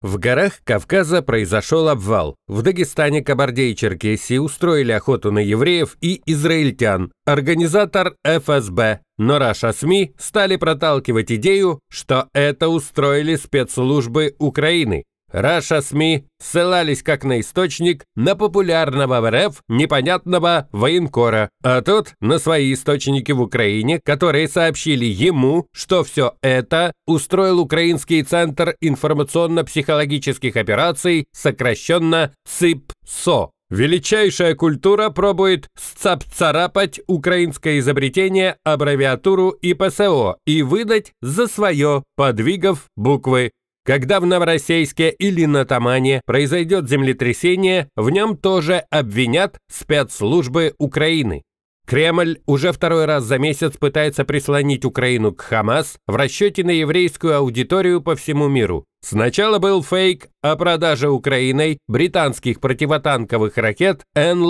В горах Кавказа произошел обвал. В Дагестане кабардей черкесии устроили охоту на евреев и израильтян. Организатор ФСБ, но Раша СМИ стали проталкивать идею, что это устроили спецслужбы Украины. Раша СМИ ссылались как на источник на популярного в РФ непонятного военкора, а тот на свои источники в Украине, которые сообщили ему, что все это устроил Украинский центр информационно-психологических операций, сокращенно ЦИПСО. Величайшая культура пробует сцапцарапать украинское изобретение, аббревиатуру ИПСО и выдать за свое, подвигав буквы когда в Новороссийске или на Тамане произойдет землетрясение, в нем тоже обвинят спецслужбы Украины. Кремль уже второй раз за месяц пытается прислонить Украину к Хамас в расчете на еврейскую аудиторию по всему миру. Сначала был фейк о продаже Украиной британских противотанковых ракет n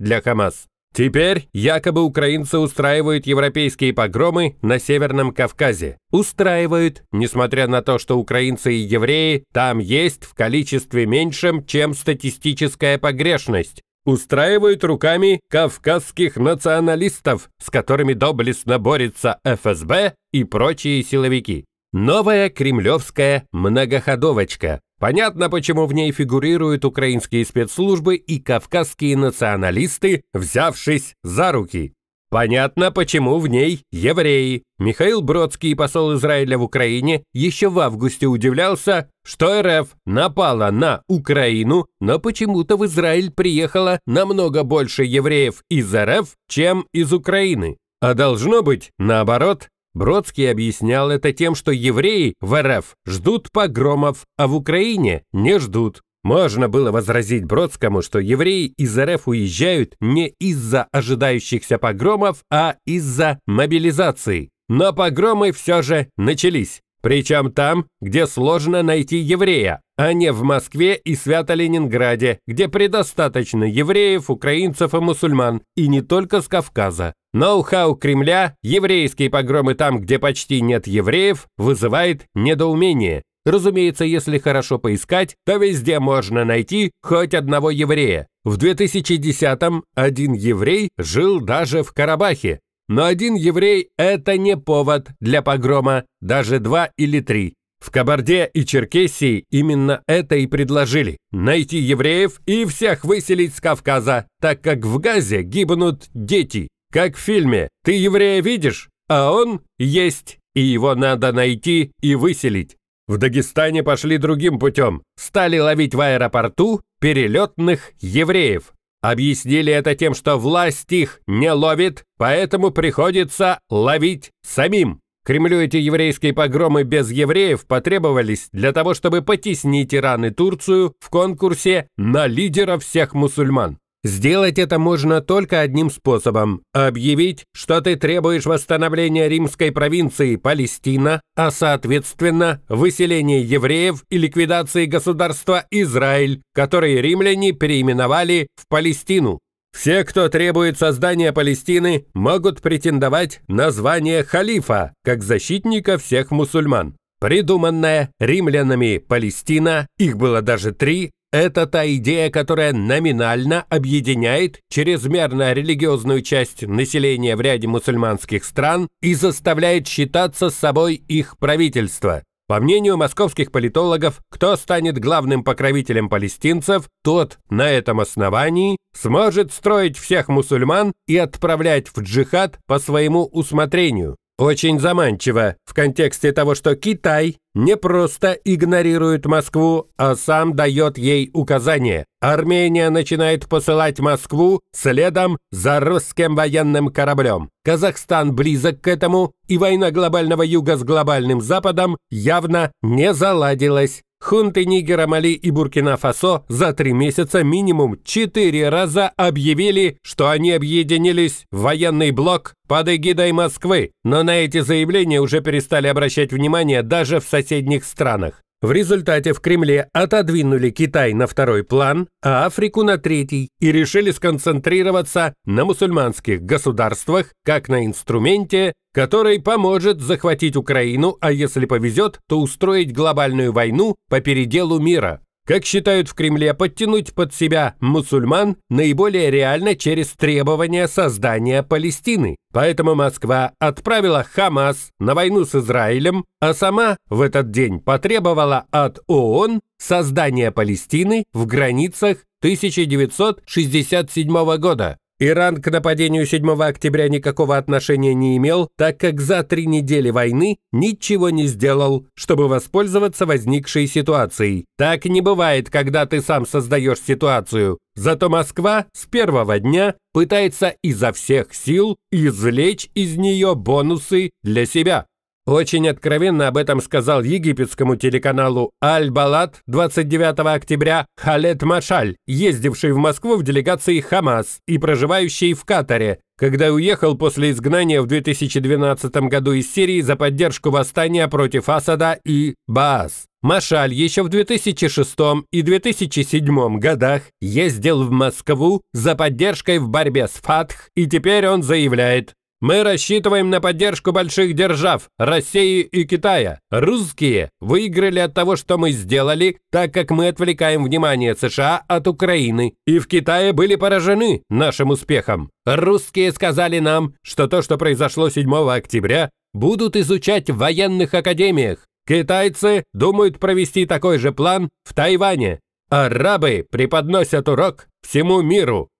для Хамас. Теперь якобы украинцы устраивают европейские погромы на Северном Кавказе. Устраивают, несмотря на то, что украинцы и евреи там есть в количестве меньшем, чем статистическая погрешность. Устраивают руками кавказских националистов, с которыми доблестно борется ФСБ и прочие силовики. Новая кремлевская многоходовочка. Понятно, почему в ней фигурируют украинские спецслужбы и кавказские националисты, взявшись за руки. Понятно, почему в ней евреи. Михаил Бродский, посол Израиля в Украине, еще в августе удивлялся, что РФ напала на Украину, но почему-то в Израиль приехало намного больше евреев из РФ, чем из Украины. А должно быть наоборот. Бродский объяснял это тем, что евреи в РФ ждут погромов, а в Украине не ждут. Можно было возразить Бродскому, что евреи из РФ уезжают не из-за ожидающихся погромов, а из-за мобилизации. Но погромы все же начались. Причем там, где сложно найти еврея, а не в Москве и Свято-Ленинграде, где предостаточно евреев, украинцев и мусульман, и не только с Кавказа. Ноу-хау Кремля, еврейские погромы там, где почти нет евреев, вызывает недоумение. Разумеется, если хорошо поискать, то везде можно найти хоть одного еврея. В 2010-м один еврей жил даже в Карабахе, но один еврей – это не повод для погрома, даже два или три. В Кабарде и Черкесии именно это и предложили – найти евреев и всех выселить с Кавказа, так как в Газе гибнут дети. Как в фильме «Ты еврея видишь, а он есть, и его надо найти и выселить». В Дагестане пошли другим путем. Стали ловить в аэропорту перелетных евреев. Объяснили это тем, что власть их не ловит, поэтому приходится ловить самим. Кремлю эти еврейские погромы без евреев потребовались для того, чтобы потеснить Иран и Турцию в конкурсе на лидера всех мусульман. Сделать это можно только одним способом – объявить, что ты требуешь восстановления римской провинции Палестина, а соответственно выселения евреев и ликвидации государства Израиль, которые римляне переименовали в Палестину. Все, кто требует создания Палестины, могут претендовать на звание халифа, как защитника всех мусульман. Придуманная римлянами Палестина, их было даже три, это та идея, которая номинально объединяет чрезмерно религиозную часть населения в ряде мусульманских стран и заставляет считаться с собой их правительство. По мнению московских политологов, кто станет главным покровителем палестинцев, тот на этом основании сможет строить всех мусульман и отправлять в джихад по своему усмотрению. Очень заманчиво в контексте того, что Китай не просто игнорирует Москву, а сам дает ей указания. Армения начинает посылать Москву следом за русским военным кораблем. Казахстан близок к этому, и война глобального юга с глобальным западом явно не заладилась. Хунты Нигера, Мали и Буркина-Фасо за три месяца минимум четыре раза объявили, что они объединились в военный блок под эгидой Москвы, но на эти заявления уже перестали обращать внимание даже в соседних странах. В результате в Кремле отодвинули Китай на второй план, а Африку на третий и решили сконцентрироваться на мусульманских государствах как на инструменте, который поможет захватить Украину, а если повезет, то устроить глобальную войну по переделу мира. Как считают в Кремле, подтянуть под себя мусульман наиболее реально через требования создания Палестины. Поэтому Москва отправила Хамас на войну с Израилем, а сама в этот день потребовала от ООН создания Палестины в границах 1967 года. Иран к нападению 7 октября никакого отношения не имел, так как за три недели войны ничего не сделал, чтобы воспользоваться возникшей ситуацией. Так не бывает, когда ты сам создаешь ситуацию. Зато Москва с первого дня пытается изо всех сил извлечь из нее бонусы для себя очень откровенно об этом сказал египетскому телеканалу «Аль-Балат» 29 октября Халет Машаль, ездивший в Москву в делегации «Хамас» и проживающий в Катаре, когда уехал после изгнания в 2012 году из Сирии за поддержку восстания против Асада и Баас. Машаль еще в 2006 и 2007 годах ездил в Москву за поддержкой в борьбе с Фатх, и теперь он заявляет мы рассчитываем на поддержку больших держав, России и Китая. Русские выиграли от того, что мы сделали, так как мы отвлекаем внимание США от Украины. И в Китае были поражены нашим успехом. Русские сказали нам, что то, что произошло 7 октября, будут изучать в военных академиях. Китайцы думают провести такой же план в Тайване. Арабы преподносят урок всему миру.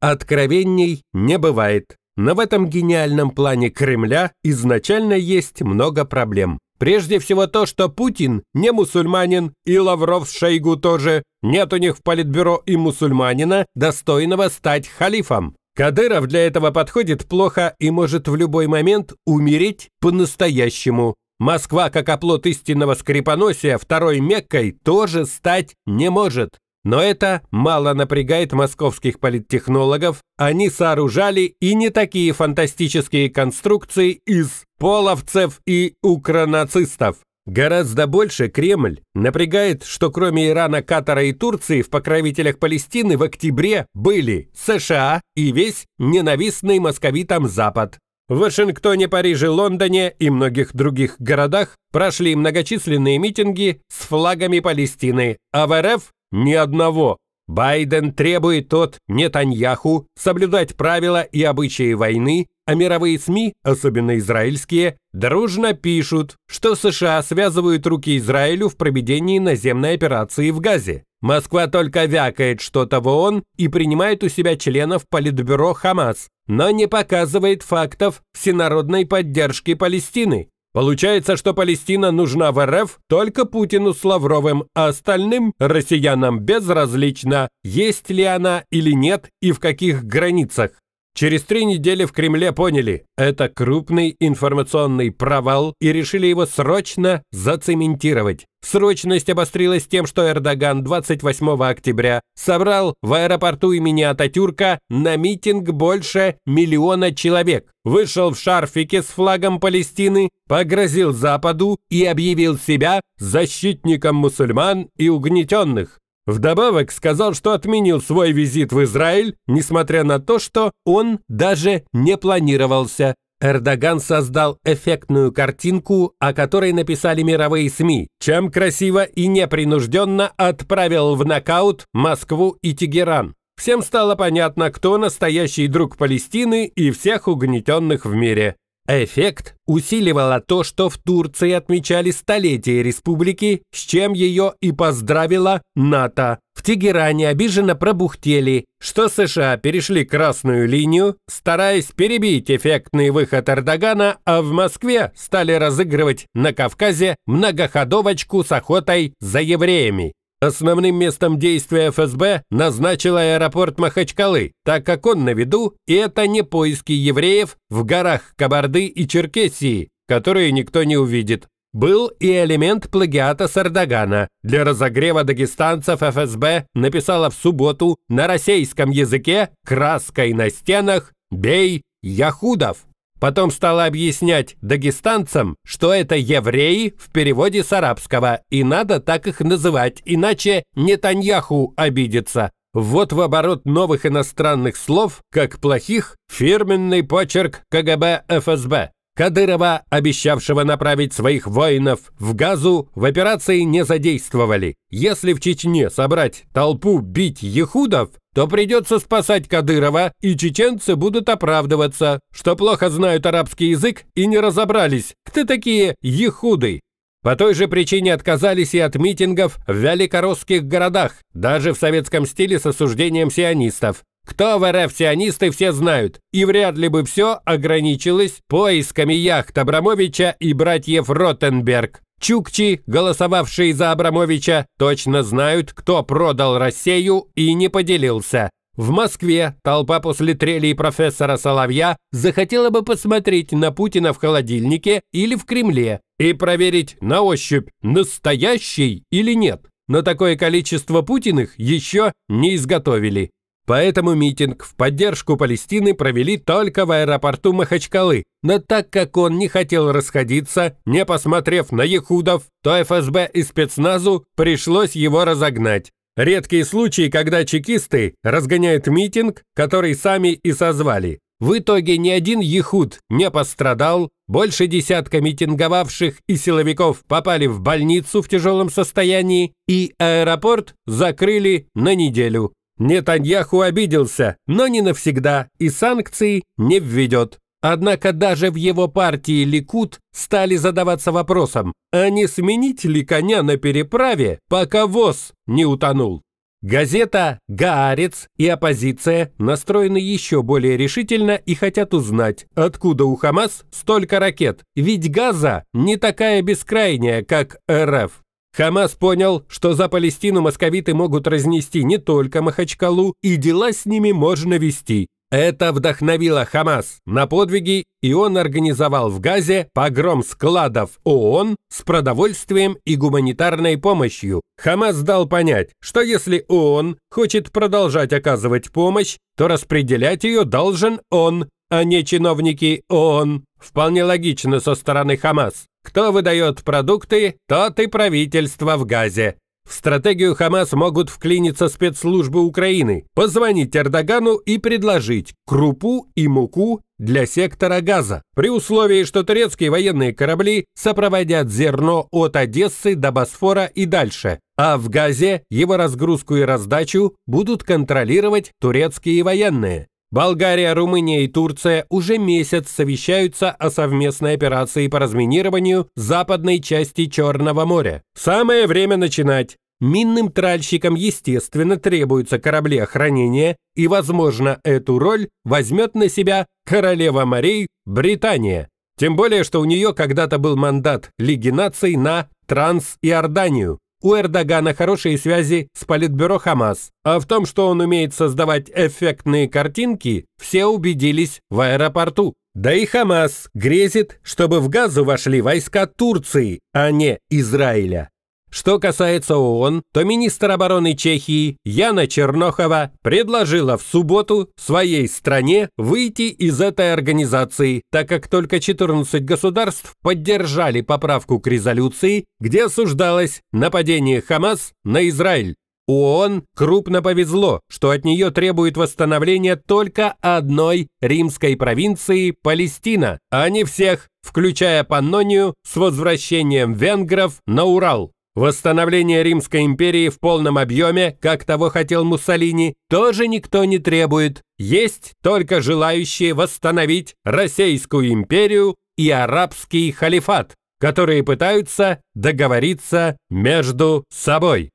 Откровений не бывает. Но в этом гениальном плане Кремля изначально есть много проблем. Прежде всего то, что Путин не мусульманин, и Лавров с Шойгу тоже. Нет у них в политбюро и мусульманина, достойного стать халифом. Кадыров для этого подходит плохо и может в любой момент умереть по-настоящему. Москва, как оплот истинного скрипоносия, второй Меккой тоже стать не может. Но это мало напрягает московских политтехнологов. Они сооружали и не такие фантастические конструкции из половцев и укронацистов. Гораздо больше Кремль напрягает, что кроме Ирана, Катара и Турции в покровителях Палестины в октябре были США и весь ненавистный московитам Запад. В Вашингтоне, Париже, Лондоне и многих других городах прошли многочисленные митинги с флагами Палестины, а в РФ ни одного. Байден требует от Нетаньяху соблюдать правила и обычаи войны, а мировые СМИ, особенно израильские, дружно пишут, что США связывают руки Израилю в проведении наземной операции в Газе. Москва только вякает что-то в ООН и принимает у себя членов Политбюро «Хамас», но не показывает фактов всенародной поддержки Палестины. Получается, что Палестина нужна в РФ только Путину с Лавровым, а остальным россиянам безразлично, есть ли она или нет и в каких границах. Через три недели в Кремле поняли – это крупный информационный провал и решили его срочно зацементировать. Срочность обострилась тем, что Эрдоган 28 октября собрал в аэропорту имени Ататюрка на митинг больше миллиона человек, вышел в шарфике с флагом Палестины, погрозил Западу и объявил себя защитником мусульман и угнетенных. Вдобавок сказал, что отменил свой визит в Израиль, несмотря на то, что он даже не планировался. Эрдоган создал эффектную картинку, о которой написали мировые СМИ, чем красиво и непринужденно отправил в нокаут Москву и Тегеран. Всем стало понятно, кто настоящий друг Палестины и всех угнетенных в мире. Эффект усиливало то, что в Турции отмечали столетие республики, с чем ее и поздравила НАТО. В Тегеране обиженно пробухтели, что США перешли красную линию, стараясь перебить эффектный выход Эрдогана, а в Москве стали разыгрывать на Кавказе многоходовочку с охотой за евреями. Основным местом действия ФСБ назначила аэропорт Махачкалы, так как он на виду, и это не поиски евреев в горах Кабарды и Черкесии, которые никто не увидит. Был и элемент плагиата Сардагана. Для разогрева дагестанцев ФСБ написала в субботу на российском языке краской на стенах «Бей Яхудов». Потом стала объяснять дагестанцам, что это евреи в переводе с арабского, и надо так их называть, иначе Нетаньяху обидится. Вот в оборот новых иностранных слов, как плохих, фирменный почерк КГБ ФСБ. Кадырова, обещавшего направить своих воинов в Газу, в операции не задействовали. Если в Чечне собрать толпу бить ехудов, то придется спасать Кадырова, и чеченцы будут оправдываться, что плохо знают арабский язык и не разобрались, кто такие ехуды. По той же причине отказались и от митингов в великоросских городах, даже в советском стиле с осуждением сионистов. Кто в РФ сионисты, все знают, и вряд ли бы все ограничилось поисками яхт Абрамовича и братьев Ротенберг. Чукчи, голосовавшие за Абрамовича, точно знают, кто продал Россию и не поделился. В Москве толпа после трелей профессора Соловья захотела бы посмотреть на Путина в холодильнике или в Кремле и проверить на ощупь, настоящий или нет. Но такое количество Путиных еще не изготовили. Поэтому митинг в поддержку Палестины провели только в аэропорту Махачкалы, но так как он не хотел расходиться, не посмотрев на ехудов, то ФСБ и спецназу пришлось его разогнать. Редкие случаи, когда чекисты разгоняют митинг, который сами и созвали. В итоге ни один ехуд не пострадал, больше десятка митинговавших и силовиков попали в больницу в тяжелом состоянии, и аэропорт закрыли на неделю. Нетаньяху обиделся, но не навсегда, и санкций не введет. Однако даже в его партии Ликут стали задаваться вопросом, а не сменить ли коня на переправе, пока ВОЗ не утонул. Газета «Гаарец» и оппозиция настроены еще более решительно и хотят узнать, откуда у «Хамас» столько ракет, ведь Газа не такая бескрайняя, как РФ. Хамас понял, что за Палестину московиты могут разнести не только Махачкалу, и дела с ними можно вести. Это вдохновило Хамас на подвиги, и он организовал в Газе погром складов ООН с продовольствием и гуманитарной помощью. Хамас дал понять, что если ООН хочет продолжать оказывать помощь, то распределять ее должен он, а не чиновники ООН. Вполне логично со стороны Хамас. Кто выдает продукты, тот и правительство в Газе. В стратегию Хамас могут вклиниться спецслужбы Украины, позвонить Эрдогану и предложить крупу и муку для сектора газа, при условии, что турецкие военные корабли сопроводят зерно от Одессы до Босфора и дальше, а в газе его разгрузку и раздачу будут контролировать турецкие военные. Болгария, Румыния и Турция уже месяц совещаются о совместной операции по разминированию западной части Черного моря. Самое время начинать. Минным тральщикам, естественно, требуются корабли охранения, и, возможно, эту роль возьмет на себя королева морей Британия. Тем более, что у нее когда-то был мандат Лиги наций на Транс-Иорданию. У Эрдогана хорошие связи с политбюро «Хамас», а в том, что он умеет создавать эффектные картинки, все убедились в аэропорту. Да и «Хамас» грезит, чтобы в Газу вошли войска Турции, а не Израиля. Что касается ООН, то министр обороны Чехии Яна Чернохова предложила в субботу своей стране выйти из этой организации, так как только 14 государств поддержали поправку к резолюции, где осуждалось нападение Хамас на Израиль. ООН крупно повезло, что от нее требует восстановления только одной римской провинции Палестина, а не всех, включая Паннонию с возвращением венгров на Урал. Восстановление Римской империи в полном объеме, как того хотел Муссолини, тоже никто не требует. Есть только желающие восстановить Российскую империю и арабский халифат, которые пытаются договориться между собой.